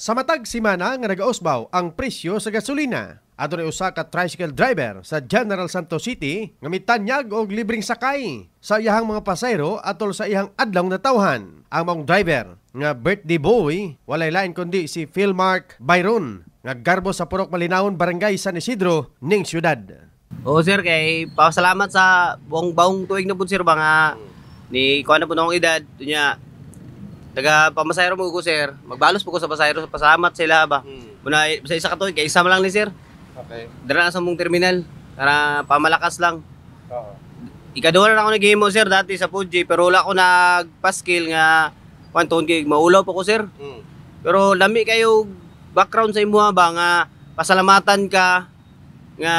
Sa matag simana nga nagausbaw ang presyo sa gasolina. Adunay usa ka tricycle driver sa General Santos City nga mitanyag og libreng sakay sa iyahang mga pasayro atol sa iyang adlaw na tawhan. Ang mong driver nga birthday boy walay lain kundi si Philmark Byron nga garbo sa Purok Malinawon Barangay San Isidro ning siyudad. Oo sir kay pasalamat sa buong baong tuig na pud sir ba nga ni kuan na pud akong edad niya Taga pamasayro mo ko sir. Magbalos po ko sa pasayro. Pasamat sila ba. Hmm. Muna, sa isa ka to, kay isa lang ni sir. Okay. Dara na sa mong terminal. Para pamalakas lang. Oo. Ikaduha na ako nag mo sir dati sa Fuji. Pero wala ako nagpaskil nga Panton kay maulaw po ko sir. Hmm. Pero lami kayo background sa imuha ba nga pasalamatan ka nga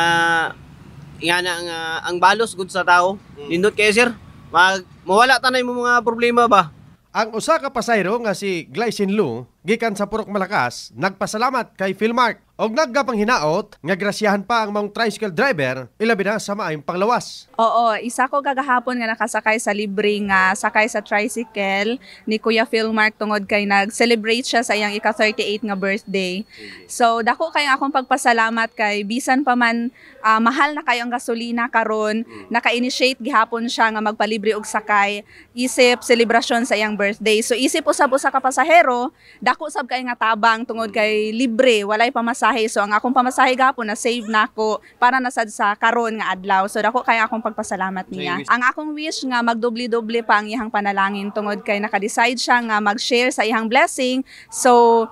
nga na nga ang balos good sa tao. Hmm. Nindot kayo sir. Mag mawala tanay mo mga problema ba? Ang usa ka pasayro nga si Glycine Lu gikan sa Purok Malakas, nagpasalamat kay Philmark. Og naggapang hinaot, nga grasyahan pa ang mga tricycle driver, ilabi na sa maayong panglawas. Oo, isa ko kagahapon nga nakasakay sa libre nga sakay sa tricycle ni Kuya Philmark tungod kay nag-celebrate siya sa iyang ika-38 nga birthday. So, dako kay akong pagpasalamat kay bisan pa man uh, mahal na kayo ang gasolina karon, naka-initiate gihapon siya nga magpalibre og sakay isip selebrasyon sa iyang birthday. So, isip usab usa ka pasahero, dako sab kay nga tabang tungod mm. kay libre, walay pamasahe. So ang akong pamasahe gapon na save nako para na sa karon nga adlaw. So dako kay akong pagpasalamat niya. Ang akong wish nga magdubli-dubli pa ang iyang panalangin tungod kay nakadecide siya nga mag-share sa iyang blessing. So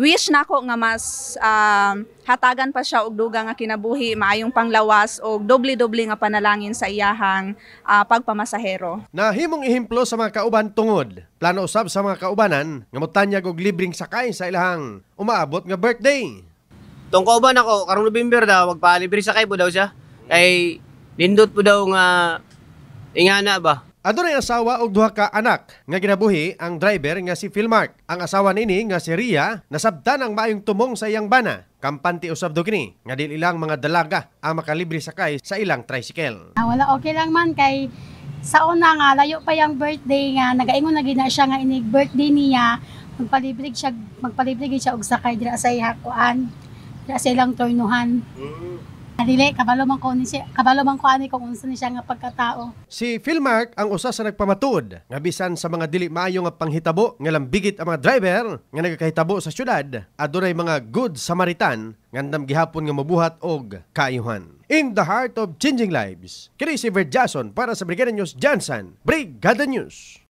wish nako nga mas uh, hatagan pa siya og dugang nga kinabuhi maayong panglawas og doble-doble nga panalangin sa iyahang uh, pagpamasahero. Nahimong ehemplo sa mga kauban tungod. Plano usab sa mga kaubanan nga mutanyag og libreng sakay sa ilahang umaabot nga birthday. Tong kauban ako karong November daw pa magpalibre sakay po daw siya. Kay nindot po daw nga ingana ba Adunay asawa og duha ka anak nga ginabuhi ang driver nga si Philmark. Ang asawa nini nga si Ria nasabtan ang maayong tumong sa iyang bana. Kampanti usab do kini nga dili ilang mga dalaga ang makalibre sakay sa ilang tricycle. Ah, wala okay lang man kay sa una nga layo pa yung birthday nga nagaingon na gina siya nga inig birthday niya magpalibrig siya magpalibrig siya og sakay dira sa ihakuan dira sa ilang tornuhan. Mm. Dili, kabalo man ko ni siya, kabalo man ko ani kung unsa ni siya nga pagkatao. Si Philmark ang usa sa nagpamatud nga bisan sa mga dili maayo nga panghitabo nga lambigit ang mga driver nga nagakahitabo sa syudad adunay mga good Samaritan nga andam gihapon nga mabuhat og kaayuhan. In the heart of changing lives, kini si Jason para sa Brigada News Johnson, Brigada News.